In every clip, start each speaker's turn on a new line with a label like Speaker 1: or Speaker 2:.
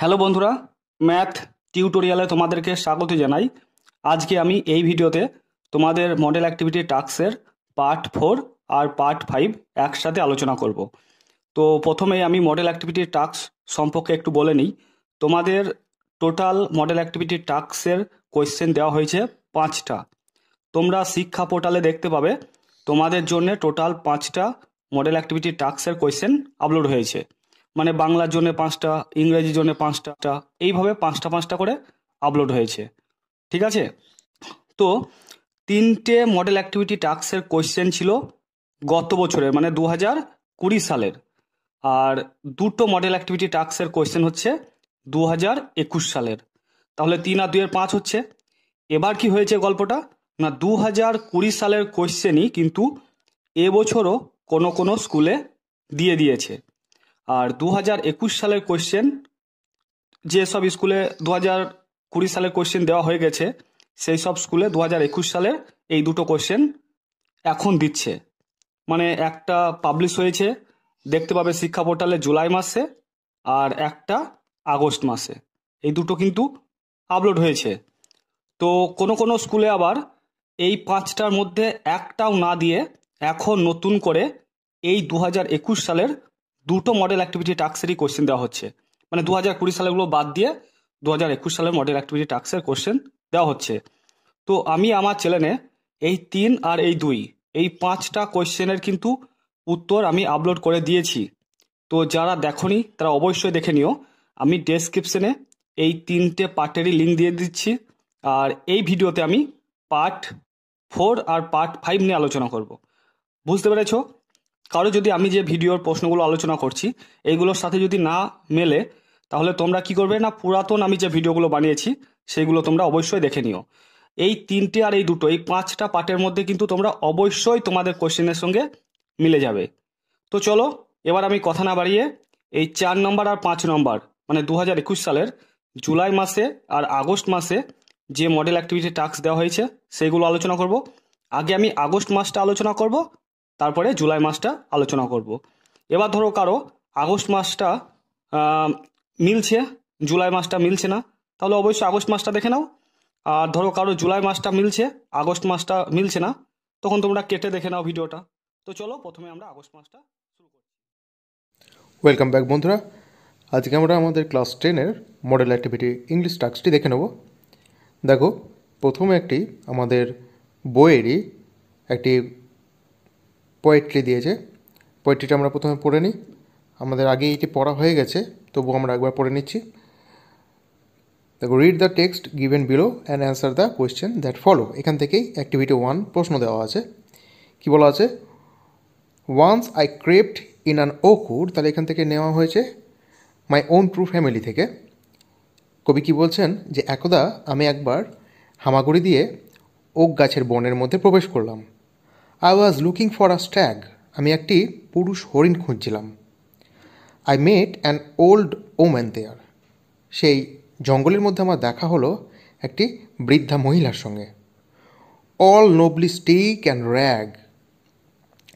Speaker 1: Hello বন্ধুরা math টিউটোরিয়ালে তোমাদেরকে স্বাগত জানাই আজকে আমি এই ভিডিওতে তোমাদের মডেল অ্যাক্টিভিটি টাস্কের পার্ট ফোর আর পার্ট ফাইভ একসাথে আলোচনা করব তো প্রথমেই আমি মডেল অ্যাক্টিভিটি টাস্ক সম্পর্কে একটু বলে নিই তোমাদের টোটাল মডেল অ্যাক্টিভিটি টাস্কের কোয়েশ্চেন দেওয়া হয়েছে পাঁচটা তোমরা শিক্ষা পোর্টালে দেখতে পাবে তোমাদের জন্য টোটাল পাঁচটা মডেল অ্যাক্টিভিটি টাস্কের কোয়েশ্চেন আপলোড হয়েছে মানে বাংলার জন্য পাঁচটা ইংরেজির জন্য পাঁচটা এইভাবে পাঁচটা পাঁচটা করে আপলোড হয়েছে ঠিক আছে তো তিনটে মডেল অ্যাক্টিভিটি টাস্কের কোয়েশ্চেন ছিল গত বছরের মানে দু হাজার কুড়ি সালের আর দুটো মডেল অ্যাক্টিভিটি টাস্কের কোয়েশ্চেন হচ্ছে দু হাজার একুশ সালের তাহলে তিন আর দুয়ের পাঁচ হচ্ছে এবার কি হয়েছে গল্পটা না দু হাজার কুড়ি সালের কোয়েশ্চেনই কিন্তু এবছরও কোনো কোনো স্কুলে দিয়ে দিয়েছে আর দু হাজার একুশ সালের কোয়েশ্চেন যেসব স্কুলে দু হাজার কুড়ি সালের কোয়েশ্চেন দেওয়া হয়ে গেছে সেই সব স্কুলে দু হাজার একুশ সালে এই দুটো কোয়েশ্চেন এখন দিচ্ছে মানে একটা পাবলিশ হয়েছে দেখতে পাবে শিক্ষা পোর্টালে জুলাই মাসে আর একটা আগস্ট মাসে এই দুটো কিন্তু আপলোড হয়েছে তো কোনো কোনো স্কুলে আবার এই পাঁচটার মধ্যে একটাও না দিয়ে এখন নতুন করে এই দু হাজার একুশ সালের দুটো মডেল অ্যাক্টিভিটি টাস্কেরই কোশ্চেন দেওয়া হচ্ছে মানে দু হাজার কুড়ি সালেরগুলো বাদ দিয়ে দু হাজার একুশ সালের মডেল অ্যাক্টিভিটি টাস্কের কোশ্চেন দেওয়া হচ্ছে তো আমি আমার চ্যানেলে এই তিন আর এই দুই এই পাঁচটা কোয়েশ্চেনের কিন্তু উত্তর আমি আপলোড করে দিয়েছি তো যারা দেখনি তারা অবশ্যই দেখে নিও আমি ডেসক্রিপশনে এই তিনটে পার্টেরই লিঙ্ক দিয়ে দিচ্ছি আর এই ভিডিওতে আমি পার্ট ফোর আর পার্ট ফাইভ নিয়ে আলোচনা করব বুঝতে পেরেছো কারো যদি আমি যে ভিডিওর প্রশ্নগুলো আলোচনা করছি এইগুলোর সাথে যদি না মেলে তাহলে তোমরা কি করবে না পুরাতন আমি যে ভিডিওগুলো বানিয়েছি সেইগুলো তোমরা অবশ্যই দেখে নিও এই তিনটে আর এই দুটো এই পাঁচটা পার্টের মধ্যে কিন্তু তোমরা অবশ্যই তোমাদের কোশ্চেনের সঙ্গে মিলে যাবে তো চলো এবার আমি কথা না বাড়িয়ে এই চার নম্বর আর পাঁচ নম্বর মানে দু হাজার একুশ সালের জুলাই মাসে আর আগস্ট মাসে যে মডেল অ্যাক্টিভিটি টাস্ক দেওয়া হয়েছে সেগুলো আলোচনা করব আগে আমি আগস্ট মাসটা আলোচনা করব তারপরে জুলাই মাসটা আলোচনা করব। এবার ধরো কারো আগস্ট মাসটা মিলছে জুলাই মাসটা মিলছে না তাহলে অবশ্যই আগস্ট মাসটা দেখে নাও আর ধরো কারো জুলাই মাসটা মিলছে আগস্ট মাসটা মিলছে না তখন তোমরা কেটে দেখে নাও ভিডিওটা তো চলো প্রথমে আমরা আগস্ট মাসটা শুরু করছি
Speaker 2: ওয়েলকাম ব্যাক বন্ধুরা আজকে আমরা আমাদের ক্লাস টেনের মডেল অ্যাক্টিভিটি ইংলিশ টাক্সটি দেখে নেব দেখো প্রথমে একটি আমাদের বইয়েরই একটি পোয়েট্রি দিয়েছে পোয়েট্রিটা আমরা প্রথমে পড়ে নিই আমাদের আগে এটি পড়া হয়ে গেছে তবু আমরা একবার পড়ে নিচ্ছি দেখো read the text given below and answer the question that follow এখান থেকেই অ্যাক্টিভিটি ওয়ান প্রশ্ন দেওয়া আছে কি বলা আছে once I crept in an wood তাহলে এখান থেকে নেওয়া হয়েছে মাই ওন ট্রু ফ্যামিলি থেকে কবি কি বলছেন যে একদা আমি একবার হামাগুড়ি দিয়ে ওক গাছের বনের মধ্যে প্রবেশ করলাম I was looking for a stag আমি একটি পুরুষ হরিণ খুঁজছিলাম I met an old woman there সেই জঙ্গলের মধ্যে আমার দেখা হলো একটি বৃদ্ধা মহিলার সঙ্গে all knobbly stick and rag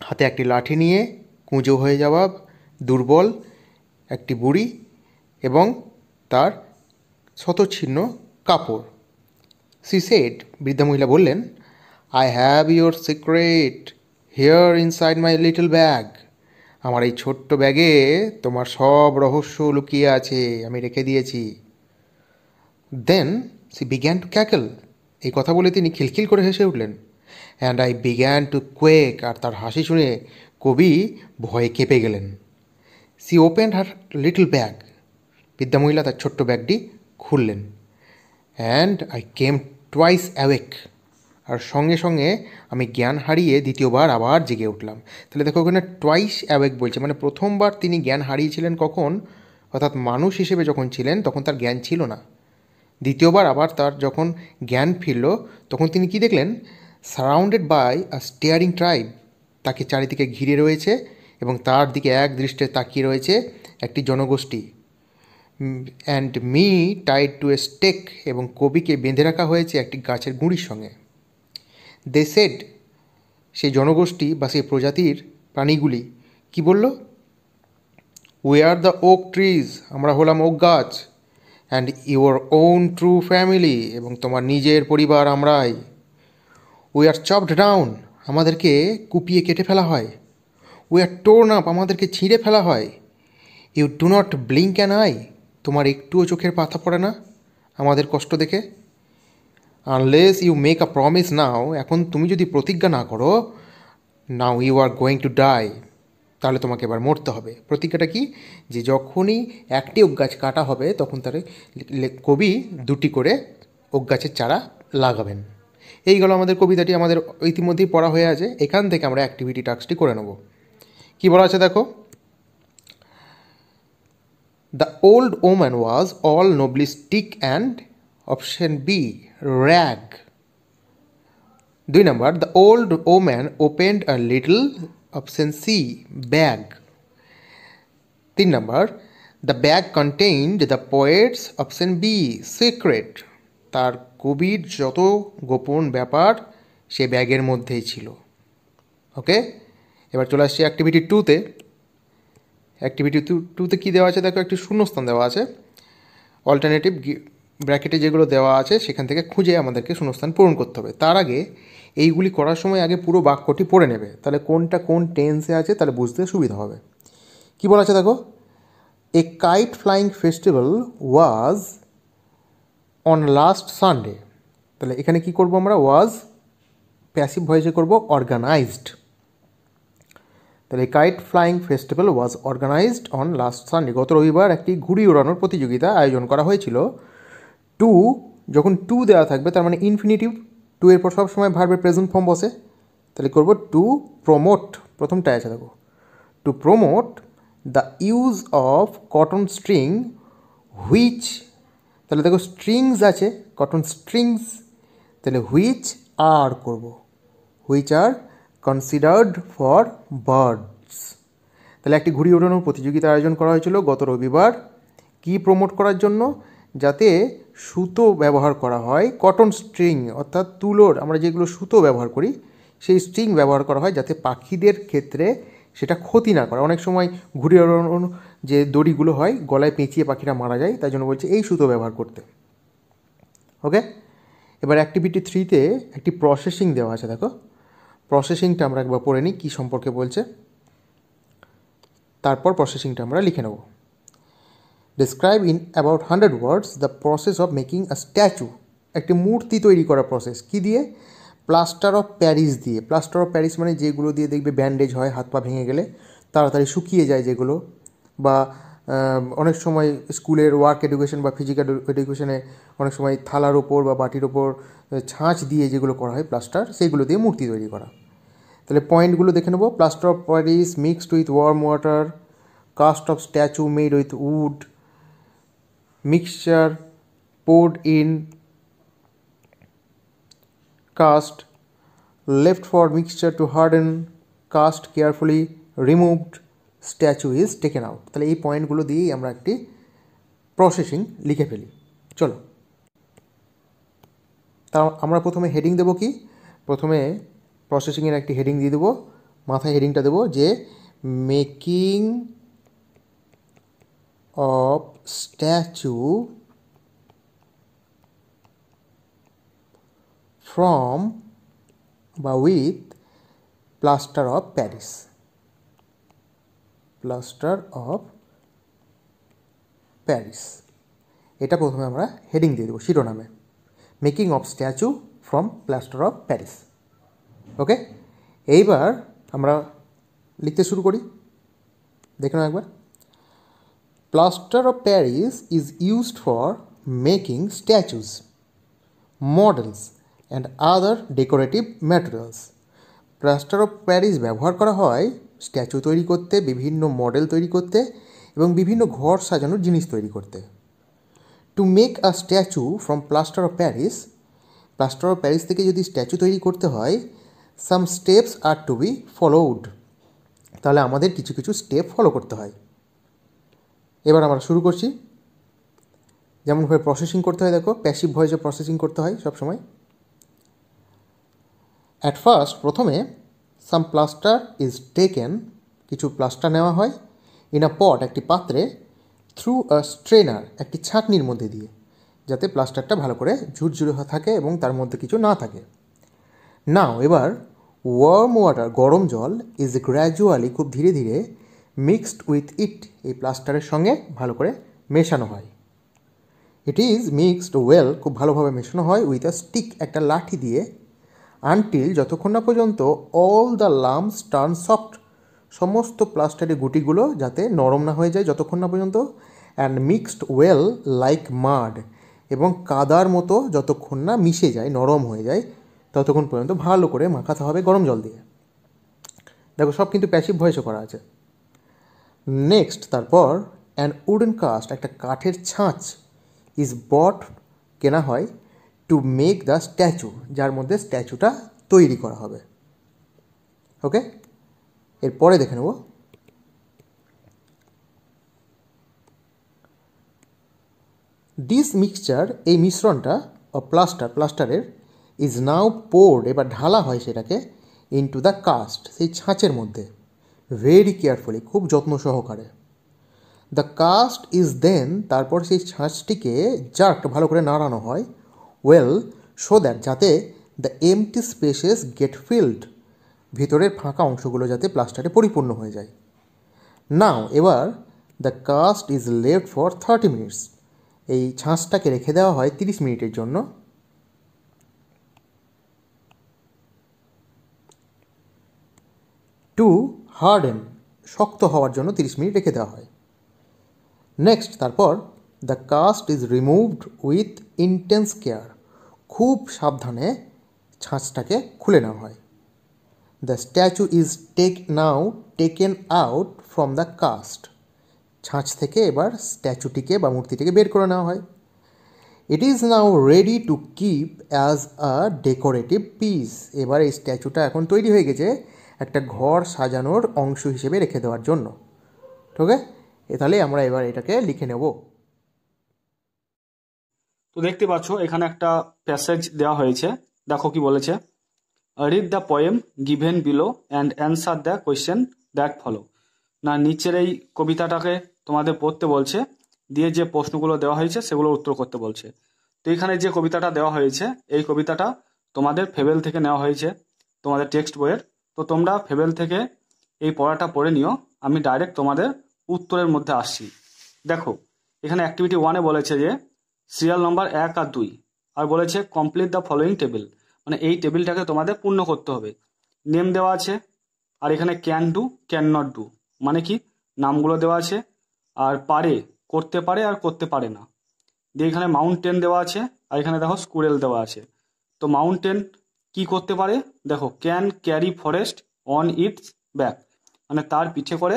Speaker 2: হাতে একটি লাঠি নিয়ে কুঁজো হয়ে যাওয়া দুর্বল একটি বুড়ি এবং তার শতচ্ছিন্ন কাপড় সি সেট বৃদ্ধা মহিলা বললেন I have your secret here inside my little bag আমার এই ছোট্ট ব্যাগে তোমার সব রহস্য লুকিয়ে আছে আমি রেখে দিয়েছি then she began to cackle এই কথা বলে তিনি খিলখিল করে হেসে উঠলেন and I began to quake আর তার হাসি শুনে কবি ভয়ে কেঁপে গেলেন she open her little bag মহিলা তার ছোট্ট ব্যাগটি খুললেন and I came twice awake আর সঙ্গে সঙ্গে আমি জ্ঞান হারিয়ে দ্বিতীয়বার আবার জেগে উঠলাম তাহলে দেখো ওখানে টয়াইস অ্যাওয়েক বলছে মানে প্রথমবার তিনি জ্ঞান হারিয়েছিলেন কখন অর্থাৎ মানুষ হিসেবে যখন ছিলেন তখন তার জ্ঞান ছিল না দ্বিতীয়বার আবার তার যখন জ্ঞান ফিরল তখন তিনি কি দেখলেন surrounded by a staring tribe তাকে চারিদিকে ঘিরে রয়েছে এবং তার দিকে এক দৃষ্টে তাকিয়ে রয়েছে একটি জনগোষ্ঠী and me tied to a stake এবং কবিকে বেঁধে রাখা হয়েছে একটি গাছের গুঁড়ির সঙ্গে দে সেড সেই জনগোষ্ঠী বা সেই প্রজাতির প্রাণীগুলি কি বলল we are the oak trees আমরা হলাম ওক গাছ and your own true family এবং তোমার নিজের পরিবার আমরাই উই আর চপড ডাউন আমাদেরকে কুপিয়ে কেটে ফেলা হয় উই আর টোর্ন আপ আমাদেরকে ছিঁড়ে ফেলা হয় you do not blink an eye তোমার একটুও চোখের পাথা পড়ে না আমাদের কষ্ট দেখে unless you make a promise now এখন তুমি যদি প্রতিজ্ঞা না করো now you are going to die তাহলে তোমাকে এবার মরতে হবে প্রতিজ্ঞাটা কি যে যখনই একটি ওক গাছ কাটা হবে তখন তার কবি দুটি করে ওক গাছের চারা লাগাবেন এই গেল আমাদের কবিতাটি আমাদের ইতিমধ্যেই পড়া হয়ে আছে এখান থেকে আমরা অ্যাক্টিভিটি টাস্কটি করে নেব কি বলা আছে দেখো the old woman was all knobbly stick and option B rag. দুই নম্বর the old woman opened a little option C bag তিন নম্বর the bag contained the poet's option B secret তার কবির যত গোপন ব্যাপার সে ব্যাগের মধ্যেই ছিল ওকে এবার চলে আসছি অ্যাক্টিভিটি টুতে অ্যাক্টিভিটি টু টুতে কী দেওয়া আছে দেখো একটি শূন্যস্থান দেওয়া আছে অল্টারনেটিভ ব্র্যাকেটে যেগুলো দেওয়া আছে সেখান থেকে খুঁজে আমাদেরকে শূন্যস্থান পূরণ করতে হবে তার আগে এইগুলি করার সময় আগে পুরো বাক্যটি পড়ে নেবে তাহলে কোনটা কোন টেন্সে আছে তাহলে বুঝতে সুবিধা হবে কি বলা আছে দেখো a kite flying festival was on last Sunday তাহলে এখানে কি করব আমরা ওয়াজ প্যাসিভ ভয়েসে করব অর্গানাইজড তাহলে kite flying festival was organised on last Sunday গত রবিবার একটি ঘুড়ি ওড়ানোর প্রতিযোগিতা আয়োজন করা হয়েছিল টু যখন টু দেওয়া থাকবে তার মানে ইনফিনিটিভ টু এর পর সবসময় ভার্বের প্রেজেন্ট ফর্ম বসে তাহলে করবো টু প্রমোট প্রথমটায় আছে দেখো to promote the use of cotton string which তাহলে দেখো স্ট্রিংস আছে কটন স্ট্রিংস তাহলে হুইচ আর করব which are considered for birds তাহলে একটি ঘুড়ি ওঠানোর প্রতিযোগিতা আয়োজন করা হয়েছিল গত রবিবার কি প্রমোট করার জন্য যাতে সুতো ব্যবহার করা হয় কটন স্ট্রিং অর্থাৎ তুলোর আমরা যেগুলো সুতো ব্যবহার করি সেই স্ট্রিং ব্যবহার করা হয় যাতে পাখিদের ক্ষেত্রে সেটা ক্ষতি না করে অনেক সময় ঘুরে ওড়ানোর যে দড়িগুলো হয় গলায় পেঁচিয়ে পাখিরা মারা যায় তাই জন্য বলছে এই সুতো ব্যবহার করতে ওকে এবার অ্যাক্টিভিটি থ্রিতে একটি প্রসেসিং দেওয়া আছে দেখো প্রসেসিংটা আমরা একবার পড়ে নিই কী সম্পর্কে বলছে তারপর প্রসেসিংটা আমরা লিখে নেবো describe in about hundred words the process of making a statue একটি মূর্তি তৈরি করা প্রসেস কী দিয়ে প্লাস্টার অফ প্যারিস দিয়ে প্লাস্টার অফ প্যারিস মানে যেগুলো দিয়ে দেখবে ব্যান্ডেজ হয় হাত পা ভেঙে গেলে তাড়াতাড়ি শুকিয়ে যায় যেগুলো বা অনেক সময় স্কুলের ওয়ার্ক এডুকেশন বা ফিজিক্যাল এডুকেশনে অনেক সময় থালার ওপর বা বাটির ওপর ছাঁচ দিয়ে যেগুলো করা হয় প্লাস্টার সেইগুলো দিয়ে মূর্তি তৈরি করা তাহলে পয়েন্টগুলো দেখে নেবো plaster of Paris mixed with warm water cast of statue made with wood mixture poured in cast left for mixture to harden cast carefully removed statue is taken out তাহলে এই পয়েন্টগুলো দিয়েই আমরা একটি প্রসেসিং লিখে ফেলি চলো তা আমরা প্রথমে হেডিং দেবো কি প্রথমে প্রসেসিংয়ের একটি হেডিং দিয়ে দেবো মাথায় হেডিংটা দেবো যে মেকিং of statue from বা with plaster of Paris plaster of Paris এটা প্রথমে আমরা হেডিং দিয়ে দেবো শিরোনামে making of statue from plaster of Paris okay এইবার আমরা লিখতে শুরু করি দেখে নাও একবার plaster of Paris is used for making statues models and other decorative materials plaster of Paris ব্যবহার করা হয় স্ট্যাচু তৈরি করতে বিভিন্ন মডেল তৈরি করতে এবং বিভিন্ন ঘর সাজানোর জিনিস তৈরি করতে to make a statue from plaster of Paris plaster of Paris থেকে যদি স্ট্যাচু তৈরি করতে হয় some steps are to be followed তাহলে আমাদের কিছু কিছু স্টেপ ফলো করতে হয় এবার আমরা শুরু করছি যেমনভাবে প্রসেসিং করতে হয় দেখো প্যাসিভ ভয়েসে প্রসেসিং করতে হয় সবসময় অ্যাট ফার্স্ট প্রথমে সাম প্লাস্টার ইজ টেকেন কিছু প্লাস্টার নেওয়া হয় ইন আ পট একটি পাত্রে থ্রু আ স্ট্রেনার একটি ছাঁকনির মধ্যে দিয়ে যাতে প্লাস্টারটা ভালো করে ঝুরঝুরে থাকে এবং তার মধ্যে কিছু না থাকে নাও এবার ওয়ার্ম ওয়াটার গরম জল ইজ গ্র্যাজুয়ালি খুব ধীরে ধীরে মিক্সড উইথ ইট এই প্লাস্টারের সঙ্গে ভালো করে মেশানো হয় ইট ইজ মিক্সড ওয়েল খুব ভালোভাবে মেশানো হয় উইথ আ স্টিক একটা লাঠি দিয়ে আনটিল যতক্ষণ না পর্যন্ত all the lumps turn soft সমস্ত প্লাস্টারের গুটিগুলো যাতে নরম না হয়ে যায় যতক্ষণ না পর্যন্ত and mixed well like mud এবং কাদার মতো যতক্ষণ না মিশে যায় নরম হয়ে যায় ততক্ষণ পর্যন্ত ভালো করে মাখাতে হবে গরম জল দিয়ে দেখো সব কিন্তু প্যাসিভ ভয়েসও করা আছে নেক্সট তারপর অ্যান উডেন কাস্ট একটা কাঠের ছাঁচ ইজ বট কেনা হয় টু মেক দ্য স্ট্যাচু যার মধ্যে স্ট্যাচুটা তৈরি করা হবে ওকে এরপরে দেখে নেব দিস মিক্সচার এই মিশ্রণটা প্লাস্টার প্লাস্টারের ইজ নাও পোর্ড এবার ঢালা হয় সেটাকে ইন্টু দ্য কাস্ট সেই ছাঁচের মধ্যে ভেরি কেয়ারফুলি খুব যত্ন সহকারে দ্য কাস্ট ইজ দেন তারপর সেই ছাঁচটিকে জার্ক ভালো করে নাড়ানো হয় ওয়েল সো দ্যাট যাতে the empty spaces get filled ভিতরের ফাঁকা অংশগুলো যাতে প্লাস্টারে পরিপূর্ণ হয়ে যায় নাও এবার the cast is left for thirty minutes এই ছাঁচটাকে রেখে দেওয়া হয় তিরিশ মিনিটের জন্য টু হার্ড হার্ডেন শক্ত হওয়ার জন্য তিরিশ মিনিট রেখে দেওয়া হয় নেক্সট তারপর the cast is removed with intense care খুব সাবধানে ছাঁচটাকে খুলে নেওয়া হয় the statue is take now taken out from the cast ছাঁচ থেকে এবার স্ট্যাচুটিকে বা মূর্তিটিকে বের করে নেওয়া হয় it is now ready to keep as a decorative piece এবার এই স্ট্যাচুটা এখন তৈরি হয়ে গেছে একটা ঘর সাজানোর অংশ হিসেবে রেখে দেওয়ার জন্য ওকে তাহলে আমরা এবার এটাকে লিখে নেব
Speaker 1: তো দেখতে পাচ্ছ এখানে একটা প্যাসেজ দেওয়া হয়েছে দেখো কি বলেছে read the poem given below and answer the question that follow না নিচের এই কবিতাটাকে তোমাদের পড়তে বলছে দিয়ে যে প্রশ্নগুলো দেওয়া হয়েছে সেগুলোর উত্তর করতে বলছে তো এখানে যে কবিতাটা দেওয়া হয়েছে এই কবিতাটা তোমাদের ফেবেল থেকে নেওয়া হয়েছে তোমাদের টেক্সট বইয়ের তো তোমরা ফেবেল থেকে এই পড়াটা পড়ে নিও আমি ডাইরেক্ট তোমাদের উত্তরের মধ্যে আসছি দেখো এখানে অ্যাক্টিভিটি ওয়ানে বলেছে যে সিরিয়াল নম্বর এক আর দুই আর বলেছে কমপ্লিট দ্য ফলোয়িং টেবিল মানে এই টেবিলটাকে তোমাদের পূর্ণ করতে হবে নেম দেওয়া আছে আর এখানে can do can not do মানে কি নামগুলো দেওয়া আছে আর পারে করতে পারে আর করতে পারে না দিয়ে এখানে মাউন্টেন দেওয়া আছে আর এখানে দেখো স্কুরেল দেওয়া আছে তো মাউন্টেন কি করতে পারে দেখো can carry forest on its back মানে তার পিঠে করে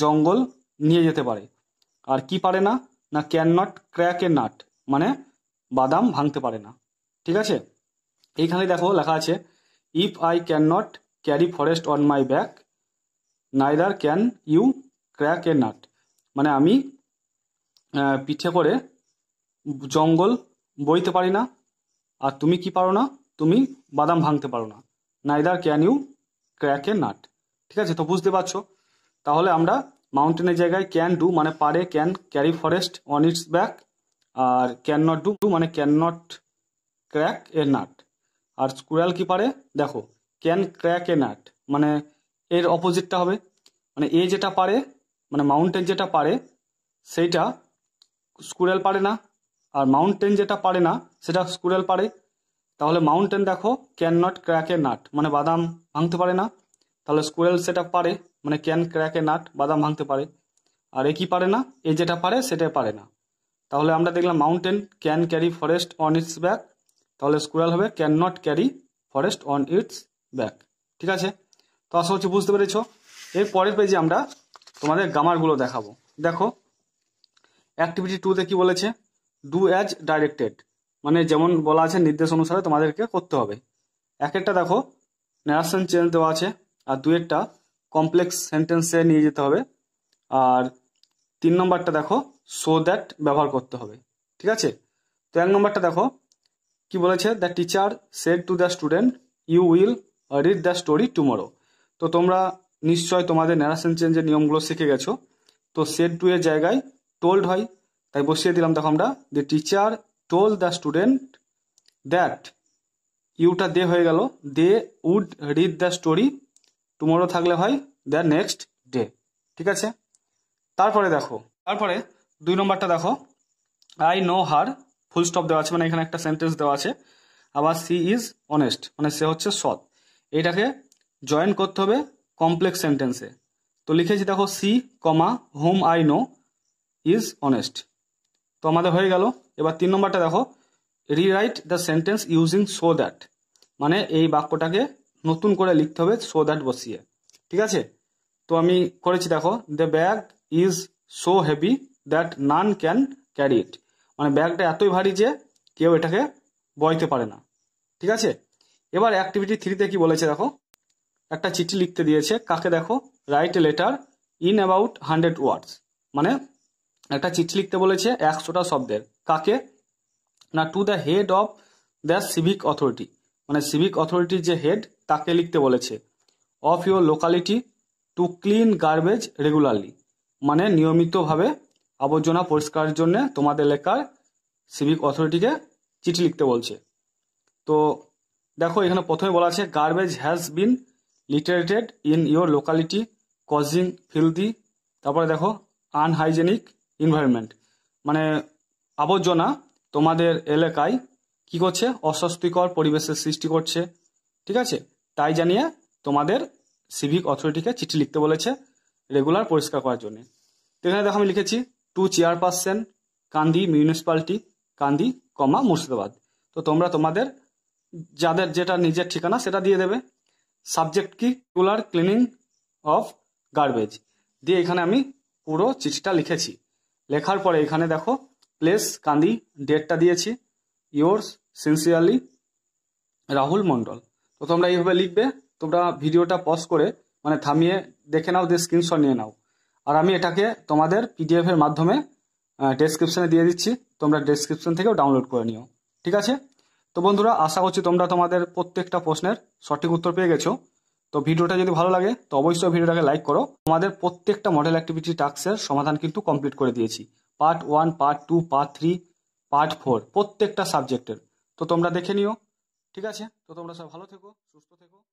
Speaker 1: জঙ্গল নিয়ে যেতে পারে আর কি পারে না না can not crack a nut মানে বাদাম ভাঙতে পারে না ঠিক আছে এইখানে দেখো লেখা আছে if I can not carry forest on my back neither can you crack a nut মানে আমি পিঠে করে জঙ্গল বইতে পারি না আর তুমি কি পারো না তুমি বাদাম ভাঙতে পারো না neither can you crack a nut ঠিক আছে তো বুঝতে পারছো তাহলে আমরা মাউন্টেনের জায়গায় ক্যান ডু মানে পারে can carry forest on its back আর ক্যান নট ডু মানে can not crack a nut আর স্কুরাল কি পারে দেখো ক্যান ক্র্যাক এ নাট মানে এর অপোজিটটা হবে মানে এ যেটা পারে মানে মাউন্টেন যেটা পারে সেইটা স্কুরেল পারে না আর মাউন্টেন যেটা পারে না সেটা স্কুরেল পারে তাহলে মাউন্টেন দেখো can not crack a nut মানে বাদাম ভাঙতে পারে না তাহলে স্কুয়েল সেটা পারে মানে ক্যান ক্র্যাক এ নাট বাদাম ভাঙতে পারে আর এ কি পারে না এ যেটা পারে সেটা পারে না তাহলে আমরা দেখলাম mountain can carry forest on its back তাহলে স্কুয়েল হবে can not carry forest on its back ঠিক আছে তো আশা করছি বুঝতে পেরেছ এর পরের পেজে আমরা তোমাদের গামারগুলো দেখাবো দেখো অ্যাক্টিভিটি টুতে কি বলেছে ডু অ্যাজ ডাইরেক্টেড মানে যেমন বলা আছে নির্দেশ অনুসারে তোমাদেরকে করতে হবে এক একটা দেখো ন্যারেশন চেঞ্জ দেওয়া আছে আর দু একটা কমপ্লেক্স সেন্টেন্সে নিয়ে যেতে হবে আর তিন নম্বরটা দেখো সো দ্যাট ব্যবহার করতে হবে ঠিক আছে তো এক নম্বরটা দেখো কি বলেছে the teacher said to the student you will read the story tomorrow তো তোমরা নিশ্চয় তোমাদের ন্যারেশন চেঞ্জের নিয়মগুলো শিখে গেছো তো সেড টু এর জায়গায় টোল্ড হয় তাই বসিয়ে দিলাম দেখো আমরা the teacher told the student that ইউটা দে হয়ে গেল they would read the story tomorrow থাকলে হয় দ্য নেক্সট ডে ঠিক আছে তারপরে দেখো তারপরে দুই নম্বরটা দেখো I know her full stop দেওয়া আছে মানে এখানে একটা সেন্টেন্স দেওয়া আছে আবার সি ইজ অনেস্ট মানে সে হচ্ছে সৎ এটাকে জয়েন করতে হবে কমপ্লেক্স সেন্টেন্সে তো লিখেছি দেখো she comma whom I know is honest তো আমাদের হয়ে গেল এবার তিন নম্বরটা দেখো rewrite the sentence using so that মানে এই বাক্যটাকে নতুন করে লিখতে হবে সো দ্যাট বসিয়ে ঠিক আছে তো আমি করেছি দেখো the bag is so heavy that none can carry it মানে ব্যাগটা এতই ভারী যে কেউ এটাকে বইতে পারে না ঠিক আছে এবার অ্যাক্টিভিটি থ্রিতে কি বলেছে দেখো একটা চিঠি লিখতে দিয়েছে কাকে দেখো write a letter in about hundred words মানে একটা চিঠি লিখতে বলেছে একশোটা শব্দের কাকে না to the head of the civic authority মানে সিভিক অথরিটির যে হেড তাকে লিখতে বলেছে of your locality to clean garbage regularly মানে নিয়মিতভাবে আবর্জনা পরিষ্কারের জন্য তোমাদের এলাকার সিভিক অথরিটিকে চিঠি লিখতে বলছে তো দেখো এখানে প্রথমে বলা আছে garbage has been littered in your locality causing filthy তারপরে দেখো আনহাইজেনিক এনভায়রনমেন্ট মানে আবর্জনা তোমাদের এলাকায় কি করছে অস্বস্তিকর পরিবেশের সৃষ্টি করছে ঠিক আছে তাই জানিয়ে তোমাদের সিভিক অথরিটিকে চিঠি লিখতে বলেছে রেগুলার পরিষ্কার করার জন্য এখানে দেখো আমি লিখেছি to chairperson Kandi municipality Kandi comma Murshidabad তো তোমরা তোমাদের যাদের যেটা নিজের ঠিকানা সেটা দিয়ে দেবে সাবজেক্ট কি রেগুলার ক্লিনিং অফ গার্বেজ দিয়ে এখানে আমি পুরো চিঠিটা লিখেছি লেখার পরে এখানে দেখো প্লেস কান্দি ডেটটা দিয়েছি ইয়োর্স সিনসিয়ারলি রাহুল মন্ডল তো তোমরা এইভাবে লিখবে তোমরা ভিডিওটা পজ করে মানে থামিয়ে দেখে নাও দিয়ে স্ক্রিনশট নিয়ে নাও আর আমি এটাকে তোমাদের পিডিএফের মাধ্যমে ডেসক্রিপশানে দিয়ে দিচ্ছি তোমরা ডেসক্রিপশন থেকেও ডাউনলোড করে নিও ঠিক আছে তো বন্ধুরা আশা করছি তোমরা তোমাদের প্রত্যেকটা প্রশ্নের সঠিক উত্তর পেয়ে গেছো তো ভিডিওটা যদি ভালো লাগে তো অবশ্যই ভিডিওটাকে লাইক করো আমাদের প্রত্যেকটা মডেল অ্যাক্টিভিটি টাস্কের সমাধান কিন্তু কমপ্লিট করে দিয়েছি part one part two part three part four প্রত্যেকটা সাবজেক্টের তো তোমরা দেখে নিও ঠিক আছে তো তোমরা সব ভালো থেকো সুস্থ থেকো